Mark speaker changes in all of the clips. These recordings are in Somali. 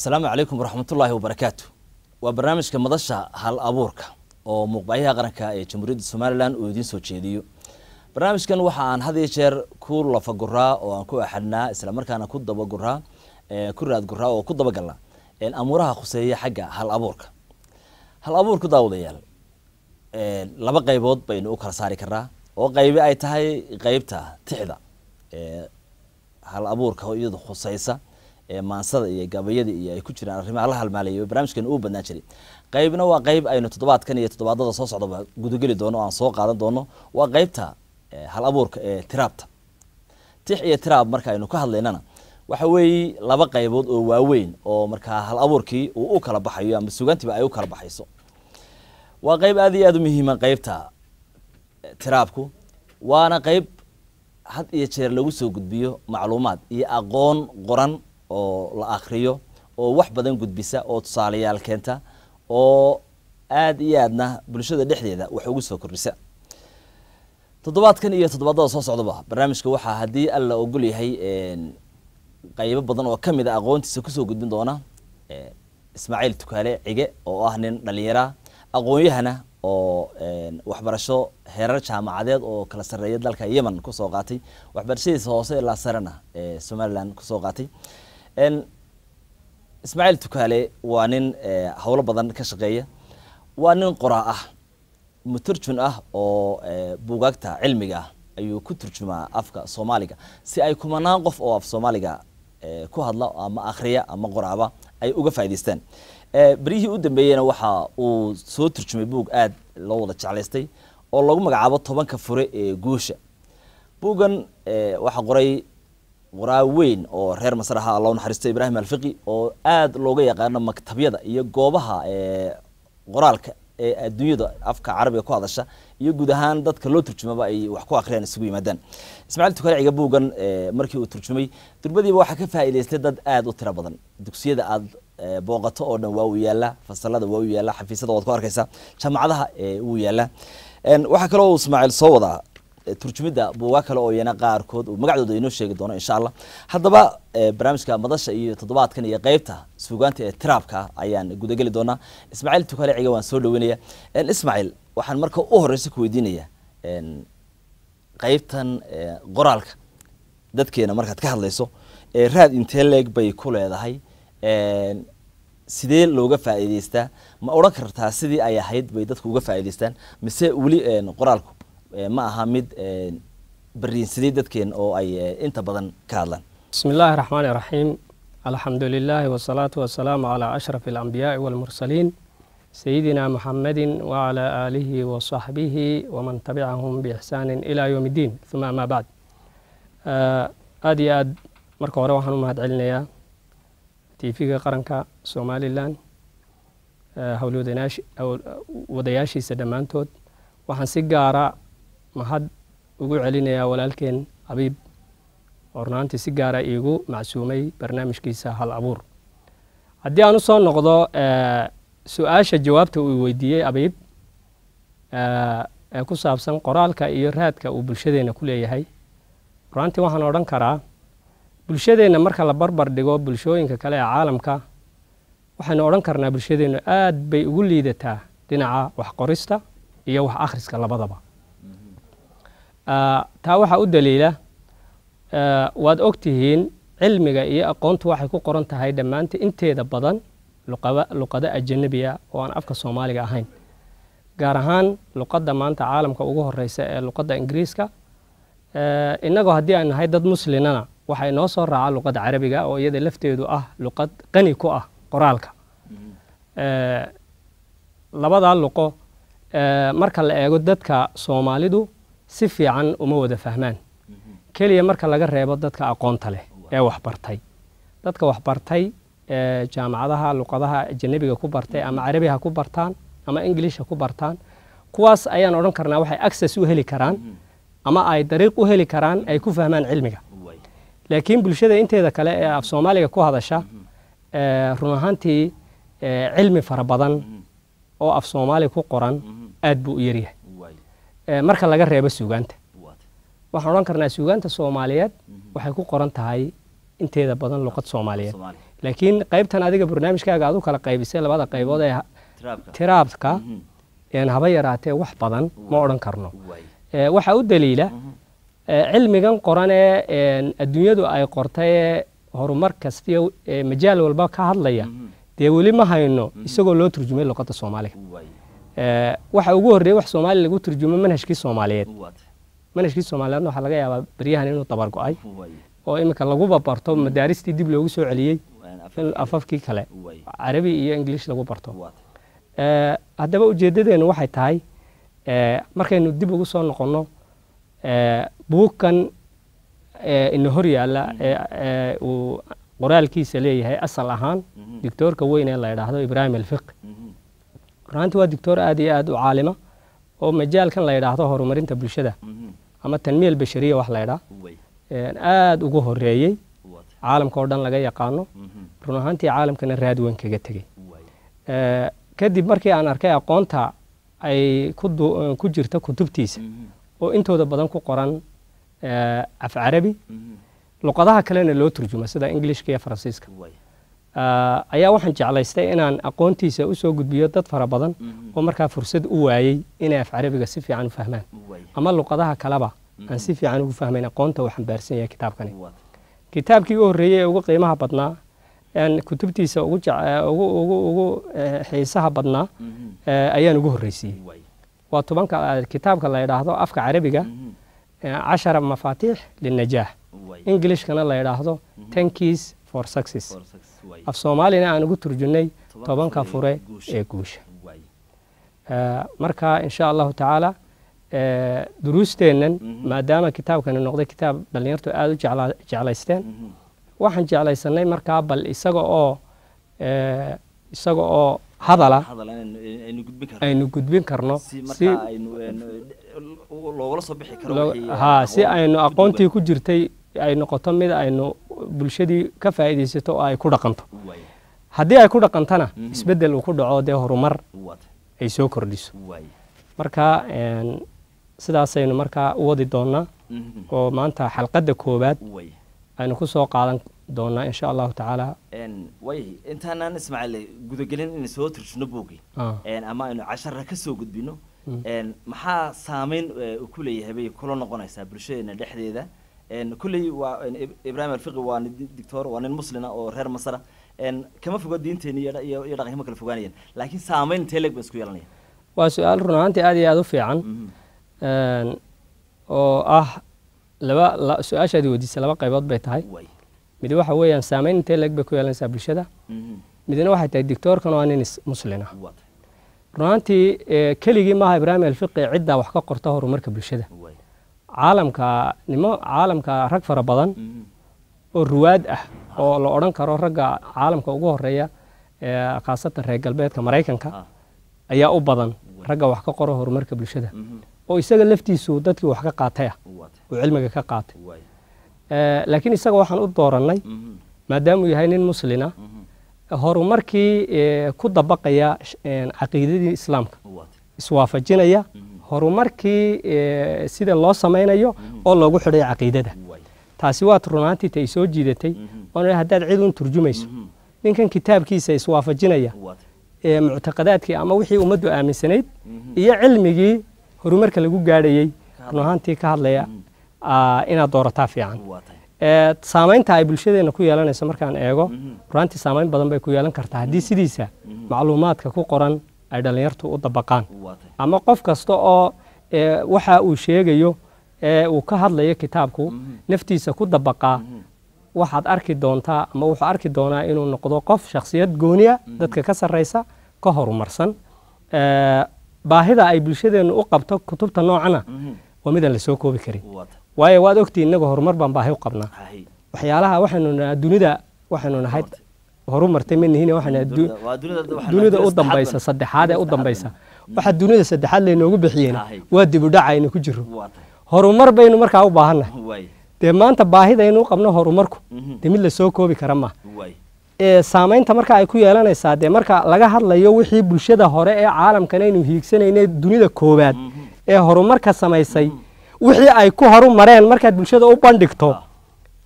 Speaker 1: السلام عليكم ورحمة الله وبركاته وبرنامج كمدشة هل أبورك أو مقبعيها غرنكا إيه جمهوريد سومالي لان ويدين سوچيديو برنامج كان وحا عن هذي جير كور لفقرها أو عن كو أحدنا إسلامر كان كود دبا قرها كور راد قرها أو كود دبا قلنا إن أمورها خسيه حقا هل أبورك هل أبورك داودي يال لبا قيبود بين أوكرا ساري كرا أو قيبة أي تهي قيبتا تحدا هل أبورك هو يدو خسيسه maansada iyo gabayada iyo ay ku jiraan arrimaha la halmaalayo barnamijkan uu badnaan jiray qaybna waa qayb aynu toddobaadkan iyo toddobaadada soo socdaba gudageli doono aan soo qaadan doono waa qaybta hal abuurka ee tiraabta tix iyo tiraab marka aynu ka hadlaynana waxa weeye laba qaybood oo waaweyn oo markaa hal abuurkii uu u kala baxayo ama sugantiba ay u kala baxayso waa qayb aad iyo aada u muhiima qaybta tiraabku waana qayb had iyo jeer lagu soo gudbiyo macluumaad iyo aqoon qoran oo la akriyo oo wax badan gudbisa oo tusaalayaal keenta oo aada iyo aadna bulshada dhexdeeda wax ugu soo kordhisa toddobaadkan iyo toddobaadada soo socdaba barnaamijka waxaa haddii alla ogol yahay qaybo badan oo ka mid a ah aqoontiisa kusoo gudbin doona ismaaciil tukaale cige oo ah nin dhallinyara aqoonyahana oo waxbarasho heerar jaamacadeed oo kala sarreeya dalka yeman kusoo qaatay waxbarashadiisa hoose ilaa sarena somalilan kusoo qaatay ismaaciil tukaale waa nin howlo eh, badan ka shaqeeya waa nin qoraa ah muturjun ah oo eh, buugaagta cilmiga ah ayuu ku turjumaa afka soomaaliga si ay kumanaan qof oo af soomaaliga eh, ku hadla ama akhriya ama qoraaba ay uga faa'idaystaan beryihii u dambeeyeyna waxa uu soo turjumay buug aad loo wada jeclaystay oo lagu magacaabo tobanka fure ee guusha buuggan waxaa qoray waraa weyn oo reer masar ahaa allow naxariisto ibraahim alfiqi oo aad looga yaqaano maktabyada iyo goobaha qoraalka ee adduunyada afka carabiga ku hadasha iyo guud ahaan dadka loo turjumaba ay wax ku akriyaan isugu yimaadaan ismaciil tukaleciga buugan markii uu turjumay durbadiiba waxaa ka faa'idaystay dad aada u tira badan dugsiyada aad booqato oo dhan waa uu yaala fasalada waa uu yaala xafiisada waad ku arkaysaa jaamacadaha wuu yaala waxaa kaloo uu ismaaciil soo wadaa turjumidda buugaa kale oo yana qaarkood magacdooda inoo sheegi doono insha allah haddaba barnaamijka madasha iyo toddobaadkan iyo qeybta suugaanta ee tiraabka ayaan gudageli doonaa ismaaciil tukale ciga waan soo dhaweynaya ismaaciil waxaan marka u horeysa ku weydiinaya qeybtan qoraalka dadkeena markaad ka hadlayso raad inteleg bay ku leedahay sidee looga faa'iidaystaa ma odhan kartaa sidii ay ahayd bay dadku uga faa'iidaystaan mise weli qoraalku Eh, ma aha mid eh, bariinsaday dadkeen oo ay eh, inta badan ka hadlaan
Speaker 2: bismi illaahi raxmaan iraxiim alxamdu lilaahi wasalaatu wasalaamu calaa ashraf alambiyaai waalmursaliin sayidina muxamedin wacalaa aalihi wa waman tabicahum biixsaanin ilaa yowm uma amaa bacd aada iyo aad marka hore waxaan u mahad celinayaa t v-ga qaranka somalilan howlwadayaashiisa dhammaantood waxaan si gaara mahad ugu celinayaa walaalkeen xabiib oo si gaara iigu macsuumay barnaamijkiisa hal abuur haddii aan u soo noqdo eh, su-aasha jawaabta uu weydiiyey abiib eh, ee ku saabsan qoraalka iyo raadka uu bulshadeenna ku leeyahay runaantii waxaan odhan karaa bulshadeenna marka la barbar dhigo bulshooyinka kale ee caalamka waxaynu odhan karnaa bulshadeennu aad bay ugu liidataa dhinaca waxqorista iyo wax akhriska labadaba taa waxaa u daliila eh, waad ogtihiin cilmiga iyo aqoontu waxay ku qoran tahay dhammaanta inteeda badan luqado ajanabiya oo aan afka soomaaliga ahayn gaar ahaan luqadda maanta caalamka ugu horeysa ee luqadda ingiriiska eh, innagoo haddii aan nahay dad muslinana waxaa inoo soo raaca luqadda carabiga oo iyada lafteedu ah luqad qani ku ah qoraalka eh, labadaa luqo marka la eego dadka soomaalidu si fiican uma wada fahmaan keliya marka laga reebo dadka aqoonta leh ee waxbartay dadka waxbartay ee jaamacadaha luqadaha ajanabiga ku bartay ama carabi ha ku bartaan ama ingilish ha ku bartaan kuwaas ayaan odhan karnaa waxay access u heli karaan ama ay dariiq u heli karaan ay ku fahmaan cilmiga laakiin bulshada inteeda kale ee af soomaaliga ku hadasha run ahaantii cilmi fara badan mm-hmm. oo af soomaali ku qoran mm-hmm. aad buu u yaryahay marka laga reebo suugaanta waxaan odhan karnaa suugaanta soomaaliyeed waxay ku qoran tahay inteeda badan luqad soomaaliyeed laakiin qaybtan adiga barnaamijkaaga aad u kala qaybisay labada qaybood ee tiraabka haba yaraatee wax badan ma odhan karno waxaa u daliila cilmigan qoran ee adduunyadu ay qortay horumar kastiyo majaal walba ka hadlaya dee weli ma hayno isagoo loo turjumay luqadda soomaaliga Eh, waxa ugu horreeyey wax soomaali lagu turjumo manhajkii soomaaliyeed manhajkii soomaaliyeedna waxaa laga yaabaa beryahan inuu dabargo-ay oo iminka laguba barto mm. madaaristii dib loogu soo celiyey in afafkii kale carabi iyo ingiliish lagu barto eh, haddaba ujeeddadeennu waxay tahay eh, markaynu dib ugu soo noqonno buugkan ina hor yaalla mm. uu qoraalkiisa leeyahay asal ahaan mm-hmm. digtoorka weyn ee la idhaahdo ibraahim alfiq mm-hmm runaanti waa dictor aad iyo aad u caalima oo majaalkan la yidhaahdo horumarinta bulshada mm-hmm. ama tanmiya albashariya wax la ydhaa aad ugu horeeyey caalamka oo dhan laga yaqaano mm-hmm. run ahaantii caalamkana raad weyn kaga tegey kadib markii aan arkay aqoonta ay ku jirta kutubtiisa mm-hmm. oo intooda badan ku qoran af carabi luqadaha kalena loo turjumo sida englishka iyo faransiiska Ah, ayaa waxaan jeclaystay inaan aqoontiisa usoo gudbiyo dad fara badan mm-hmm. oo markaa fursad u waayey inay af carabiga si fiican u fahmaan ama luqadaha kaleba mm-hmm. aan si fiican ugu fahmayn aqoonta uu xambaarsan yahay kitaabkani kitaabkii u horreeyey ee ugu qiimaha badnaa aan kutubtiisa ugu eh, xiisaha badnaa mm-hmm. eh, ayaan ugu horreysiiyey waa tobanka ah, kitaabka la yidhaahdo afka carabiga eh, cashara mafaatiix linajaax ingilishkana la yidhaahdo ten keys for af soomaalina aan ugu turjunay tobanka fure ee guusha eh, marka insha allahu tacaala eh, duruusteennan mhm. maadaama kitaabkani noqday kitaab dhallinyartu aada u jeclaysteen mhm. waxaan jeclaysanay markaa bal isaga oo eh, isaga oo hadala
Speaker 1: aynu gudbin karno si aynu aqoontii
Speaker 2: ku jirtay ay noqoto mid aynu bulshadii ka faa'iidaysato oo ay ku dhaqanto haddii ay ku dhaqantana mm-hmm. isbeddel uu ku dhaco dee horumar ay soo kordhiso marka sidaasaynu markaa u wadi doonnaa mm-hmm. oo maanta xalqadda koowaad aynu ku soo qaadan doonaa insha allahu tacaala
Speaker 1: way intaanaan ismaaciil gudagelin in soo turjino buugi ah. ama aynu cashara ka soo gudbino mm. maxaa saameyn uu eh, ku leeyahay bay kula noqonaysaa bulshadeena dhexdeeda kulley waa ibrahim alfiqi waa nin dictor waa nin muslina ah oo reer masra ah. kama fogo diinteeni iyo dhaqanka ma kala fogaanayeen laakiin saamayn intee ba isku yeelanaya
Speaker 2: waa su-aal run ahaantii aad iyo aada u fiican mm-hmm. oo ah laba su-aashaadi weydiisay laba qaybood bay tahay mid waxa weeyaan saamayn intee leeg bay ku yeelanaysaa bulshada mm-hmm. midna waxay tahay dictoorkan waa ah nin muslina run ahaantii eh, keligii maaha ibrahim alfiqi ciddaa wax ka qorta horumarka bulshada caalamka nimo caalamka rag fara badan mm-hmm. oo ruwaad ah oo la odhan karo ragga caalamka ugu horeeya khaasatan reer galbeedka maraykanka ah. ayaa u badan ragga wax ka qoro horumarka bulshada mm-hmm. oo isaga laftiisu dadkii wax ka qaatayah oo cilmiga ka qaatay eh, laakiin isaga waxaan u dooranay mm-hmm. maadaamuu yahay nin muslina horumarkii eh, ku dabaqaya eh, caqiidadii islaamka iswaafajinaya horumarkii eh, sida loo samaynayo mm-hmm. oo loogu xidhay caqiidada taasi waad runaantii tay soo jiidatay mm-hmm. oon haddaad cid un turjumayso mm-hmm. ninkan kitaabkiisa iswaafajinaya eh, muctaqadaadkii ama wixii ummaddu aaminsanayd iyo cilmigii horumarka lagu gaadhayey runahaantii ka hadlaya ah, inaad doorataa fiican eh, saamaynta ay bulshadeenna ku yeelanayso markaan eego runaantii saamayn badan bay ku yeelan kartaa haddii sidiisa macluumaadka ku qoran ay dhallinyartu u dabaqaan ama qof kasta oo waxa uu sheegayo ee uu ka hadlayo kitaabku mhm. naftiisa ku dabaqaa mhm. waxaad arki doontaa ama wuxuu arki doonaa inuu noqdo qof shakhsiyad gooniya mhm. dadka ka sarraysa ka horumarsan baahida ay bulshadeennu u qabto kutubta noocana waa midaan lasoo koobi karin waayo waad ogtii innaga horumar baan baahi u qabnaa waxyaalaha waxaynu nahaa dunida waxaynu nahay horumartay manihin waxaadunida u dambaysa saddexaad ee u dambaysa waxaa dunida saddexaad laynoogu bixiyeyna waa dibudhaca aynu ku jiro horumar baynu markaa u baahannahay dee maanta baahida inuu qabno horumarku mhm. dee mid lasoo koobi kara ma saamaynta marka ay ku yeelanaysaa dee marka laga hadlayo wixii bulshada hore ee caalamkan aynu hiigsanayne dunida koowaad mhm. ee horumarka samaysay mhm. wixii ay ku horu mareen markaad bulshada u bandhigto ah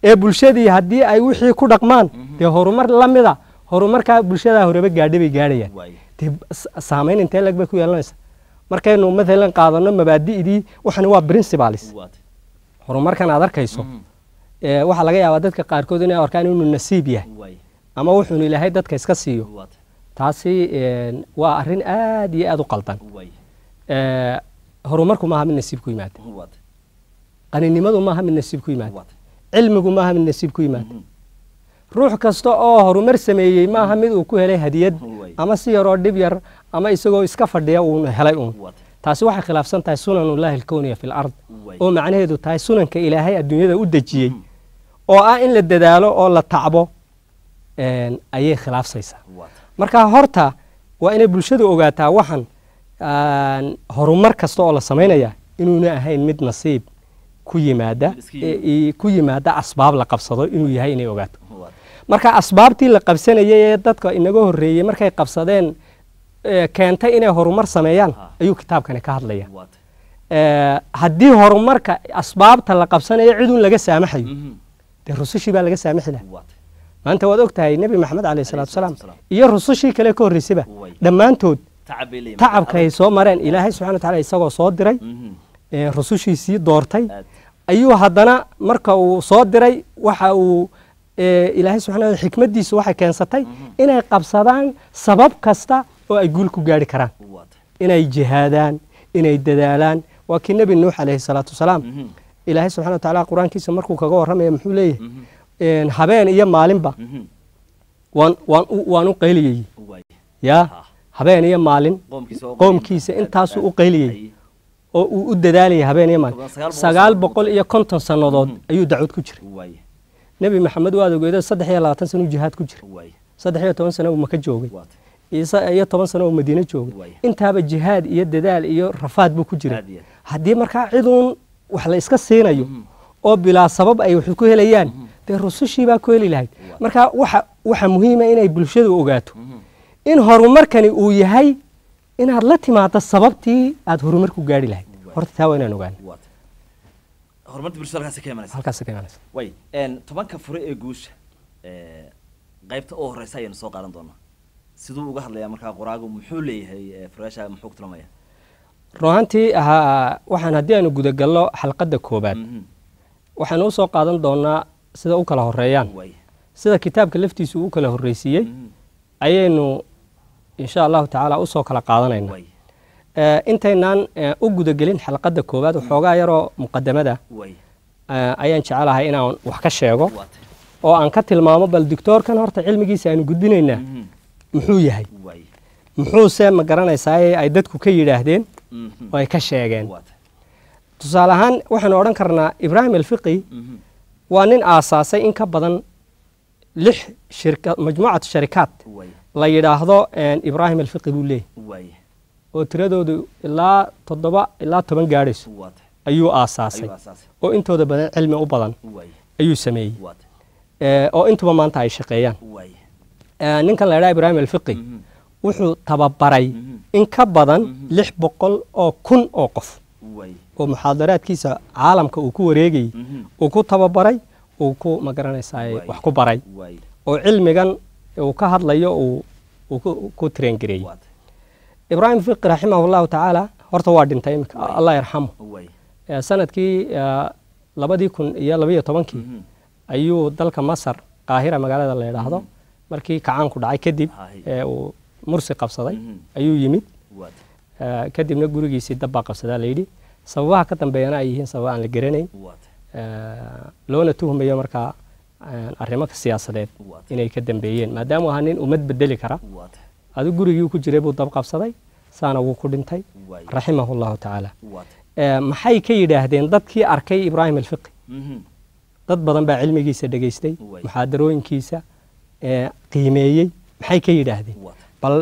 Speaker 2: ee bulshadii haddii ay wixii ku dhaqmaan mhm. dee horumar la mida horumarkaa bulshadaa horeba gaadha bay gaadhayaan dee saamayn intee lag bay ku yeelanaysa markaynu maalan qaadano mabaadi'dii waxani waa principals horumarkan aad arkayso mhm. waxaa laga yaabaa dadka qaarkood inay arkaan inuu nasiib yahay ama wuxuunu ilaahay dadka iska siiyo taasi waa arrin aad iyo aad u qaldan horumarku maaha mid nasiib ku yimaada qaninimadu maaha mid nasiib ku yimaada cilmigu maaha mid nasiib ku yimaada ruux kasta oo horumar sameeyey maaha mid uu ku helay hadiyad ama si yaroo dhib yar ama isagoo iska fadhiya uu helay uun taasi waxay khilaafsan tahay sunanullaahi alkowniya fi lard oo macnaheedu tahay sunanka ilaahay adduunyada u dejiyey hmm. oo ah in la dadaalo oo la tacbo ayay khilaafsaysaa marka horta waa inay bulshadu ogaataa waxaan horumar kasta oo la samaynaya inuuna ahayn mid nasiib ku yimaada ku yimaada asbaab la qabsado inuu yahay inay ogaato marka asbaabtii la qabsanayay ee dadka inaga horeeyey markay qabsadeen keentay inay horumar sameeyaan ayuu kitaabkani ka hadlaya haddii horumarka asbaabta la qabsanaya cidun laga saamaxayo mhm. dee rusushii baa laga saamaxi laha maanta waad ogtahay tahay nebi maxamed caleyh salatu salaam iyo rusushii kale ka horreysayba dhammaantood tacabka ay soo mareen ilaahay subxana wa tacala isagoo soo diray mhm rusushiisii doortay ayuu haddana marka uu soo diray waxa uu ilaahay subxana wataala xikmaddiisu waxay keensatay mm-hmm. inay qabsadaan sabab kasta oo ay guul ku gaari karaan inay jihaadaan inay dadaalaan waa kii nebi nuux calayhi salaatu wasalaam mm-hmm. ilaahay subxana wataala qur-aankiisa markuu kaga warramaya muxuu leeyahay mm-hmm. habeen iyo maalinba waan u qayliyey ya habeen iyo maalin qoomkiisa intaasuu u qayliyey oo uu u dadaalayay habeen yaman sagaal boqol iyo konton sannadood mm. ayuu dacwad ku jiray nebi maxamed waad ogeeda saddex iyo labaatan sano jihaad ku jiray saddex iyo toban sano uu maka joogay iyo toban sano uu madiine joogay intaaba jihaad iyo dadaal iyo rafaad buu ku jiray haddii markaa ciduun wax la iska siinayo mm-hmm. oo bilaa sabab ay wax ku helayaan mm-hmm. dee rusushiibaa ku heli lahayd marka waxa muhiima inay bulshadu ogaato mm-hmm. in horumarkani uu yahay inaad la timaado sababtii aad horumarku gaari lahayd horta taa waa inaan ogaan
Speaker 1: tobanka fure ee guusha qaybta u horeysa ayaynu soo qaadan doonaa siduu uga hadlayaa markaa qoraagu muxuu leeyahay furayaasha muxuu ku tilmaamaya
Speaker 2: runaantii waxaan haddii aanu gudagalno xalqadda koobaad mhm. waxaanu usoo qaadan doonaa sida u kala horeeyaan sida kitaabka laftiisa u kala horreysiiyey mhm. ayaynu insha allahu tacaala usoo kala qaadanayna eh, intaynaan eh, u gudagelin xalqadda koowaad waxoogaa yaroo muqadamada eh, ayaan jecelahay inaan wax ka sheego oo aan ka tilmaamo bal dictoorkan horta cilmigiisa aanu gudbinaynaa mm-hmm. muxuu yahay muxuuse ma garanaysaa ay dadku ka yidhaahdeen oo mm-hmm. ay ka sheegeen tusaale ahaan waxaanu odhan karnaa ibraahim alfiqi mm-hmm. waa nin aasaasay in ka badan lix majmuucatu sharikaad la yidhaahdo ibraahim alfiqi buu leeyahy oo tiradoodu ilaa todoba ilaa toban gaadhayso ayuu aasaasay oo intooda badan cilmi u badan ayuu sameeyey oo intuba maanta ay shaqeeyaan ninkan la ydhaha ibraahim alfiqi mhm. wuxuu tababaray mhm. in ka badan mhm. lix boqol oo kun oo qof oo muxaadaraadkiisa caalamka uu ku wareegayey uu ku tababaray uu ku magaranaysaa wax ku baray oo cilmigan uu ka hadlayo uu ku tirengareeyey ibraahim fiqi raximah llahu tacaala horta waa dhintay imika allah yarxamu sanadkii labadii kun iyo labaiyo tobankii mm-hmm. ayuu dalka masar qaahira magaalada la yidhaahdo mm-hmm. markii kacaanku dhacay kadib eeuu mursi qabsaday mm-hmm. ayuu yimid kadibna gurigiisii dabbaa qabsadaa layidhi sababaha ka dambeeyana ay yihiin sababa aan la geranayn loona tuhmayo markaa arrimo siyaasadeed inay ka dambeeyeen maadaamuu ahaa nin umad bedeli kara adu gurigii ku jiray buu dabqabsaday saana wuu ku dhintay raximahu llahu tacaala maxay ka yidhaahdeen dadkii arkay ibraahim alfiqi dad badan baa cilmigiisa dhegaystay muxaadarooyinkiisa qiimeeyey maxay ka yidhaahdeen bal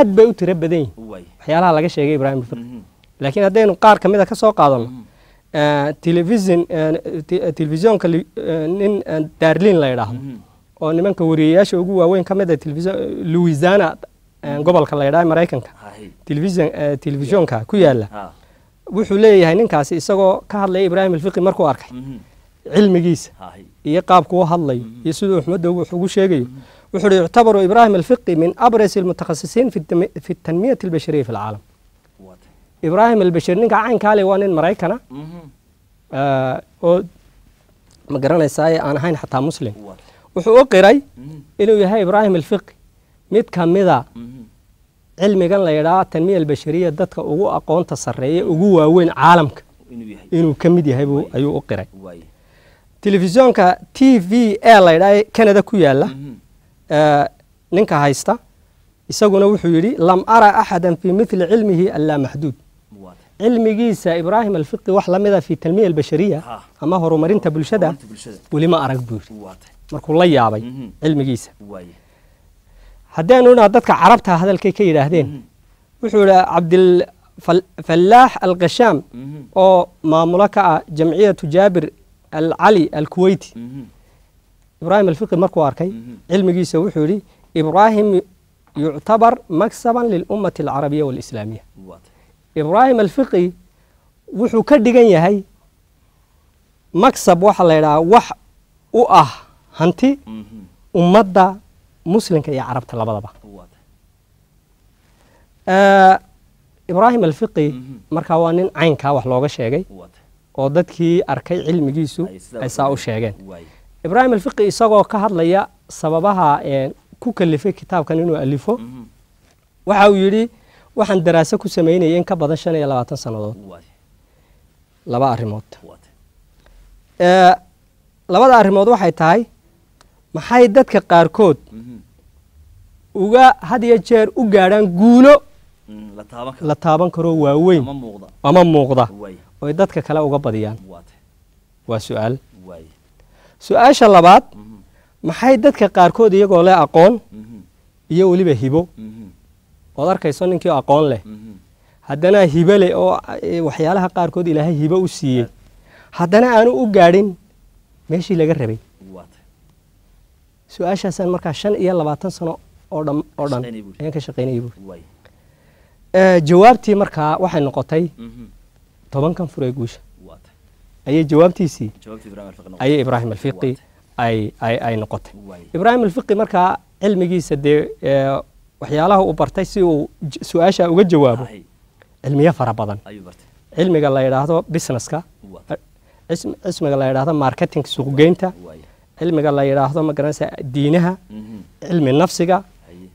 Speaker 2: aad bay u tiro badan yihin waxyaalaha laga sheegay ibrahim alfiqi laakiin haddaynu qaar ka mida ah ka soo qaadano Eh, eh, eh, televisionka nin darlin la yidhaahdo mhm. oo nimanka wariyayaasha ugu waaweyn ka mid a ah louisiana gobolka la yidhaha maraykanka televisionka ku yaala ah. wuxuu leeyahay ninkaasi isagoo ka hadlaya ibrahim alfiqi markuu arkay mhm. cilmigiisa iyo qaabku u hadlayo mhm. iyo siduu xumadda wax ugu sheegayo wuxuu uhi yuctabaru ibrahim alfiqi min abras almutakhasisiin fi tanmiyati albashariya fi alcaalam ibraahim albashir ninka caynkaale waa nin maraykana mhm. ah, oo ma garanaysaaye aan ahayn xataa muslim wuxuu u qiray mhm. inuu yahay ibraahim alfiqi mid ka mida mhm. cilmigan layidhaha tanmiya albashariya dadka ugu aqoonta sareeya ugu waaweyn caalamka inuu ka mid yahay ayuu u qiray telefisyoonka t v e laydhaha canada ku yaala ah, ninka haysta isaguna wuxuu yidhi lam ara axada fii mili cilmihi allaa maxduud cilmigiisa ibraahim alfiqi wax la mida ah fi talmiya albashariya ama horumarinta bulshada weli ma arag buu yidhi markuu la yaabay mhm. cilmigiisa haddaynu dadka carabta hadalkay ka yidhaahdeen mhm. wuxuu idhi cabdilfallaax alkashaam mhm. oo maamulo ka ah jamciyatu jaabir alcali alkuweyti ibraahim alfiqi markuu arkay cilmigiisa wuxuu yidhi ibraahim yuctabar maksaban lilummati alcarabiya waalislaamiya ibraahim alfiqi wuxuu ka dhigan yahay maksab waxaa la yidhaha wax u ah hanti mhm. ummadda muslimka iyo carabta labadaba ibraahim alfiqi mhm. markaa waa nin caynka wax looga sheegay oo dadkii arkay cilmigiisu ay saa u sheegeen ibraahim alfiqi isagoo ka hadlaya sababaha ku kalifay kitaabkan inuu alifo mhm. waxa uu yidhi waxaan daraase ku sameynaya in ka badan shan iyo labaatan sannadood laba arrimood eh, labada arrimood waxay tahay maxay dadka qaarkood mm-hmm. uga had iyo jeer u gaadhaan guulo mm, la taaban karo waaweyn ama muuqda oy dadka kale uga badiyaan waa su-aal su-aasha labaad mm-hmm. maxay dadka qaarkood iyagoo leh aqoon mm-hmm. iyo weliba hibo ood arkayso ninkii aqoon leh mm-hmm. haddana hibe leh oo eh, waxyaalaha qaarkood ilaahay hibe u siiyey haddana aanu u gaadhin meeshii laga rabay su-aashaasaan markaa shan iyo labaatan sano oo dhan ayaan ka shaqaynayay buuri eh, jawaabtii markaa waxay noqotay mm-hmm. tobankan fur ee guusha ayay jawaabtiisii ayay ibraahim alfiqi ay ay ay noqotay ibraahim alfiqi markaa cilmigiisa dee eh, waxyaalaha uu bartay si uu su-aasha uga jawaabo cilmiyo fara badan cilmiga la yidhaahdo businesska cilmiga la yidhaahdo marketing suuqgeynta cilmiga la yidhaahdo magaranaysa diinaha mhm. cilmi nafsiga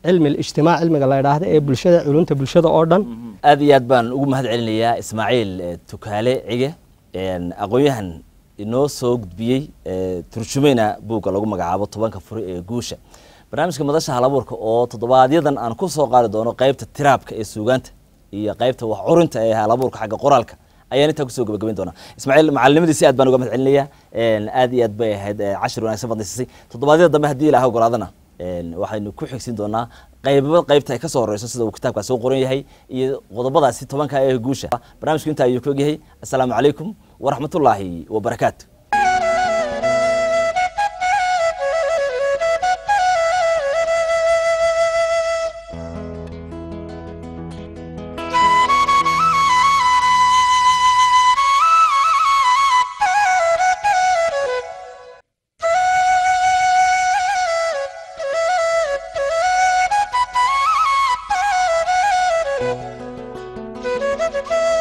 Speaker 2: cilmi ijtimaac cilmiga la yidhaahdo ee bulshada culunta bulshada oo dhan mhm.
Speaker 1: aad iyo aad baan ugu mahad celinayaa ismaaciil tukaale cige aqoon-yahan inoo soo gudbiyey turjumeyna buugga lagu magacaabo tobanka furi ee guusha barnaamijka madasha halabuurka oo toddobaadyadan aan kusoo qaadi doono qaybta tiraabka ee suugaanta iyo qaybta wax curinta ee halabuurka xagga qoraalka ayaan intaa kusoo gabagabayn doonaa ismaaciil macalinimadii aad baan uga mahad aada iyo aad bay ahayd cashir wanaagsan baad nasisay toddobaadyada dambe haddii ilaah ogolaadana waxaynu ku xigsin doonaa qayba qaybta ay kasoo horeyso sida uu kitaabkaasi u qoran yahay iyo qodobadaasi tobanka ee guusha barnaamijku intaa ayuu ka ogyahay assalaamu calaykum waraxmatullaahi wabarakaatu
Speaker 3: Thank you.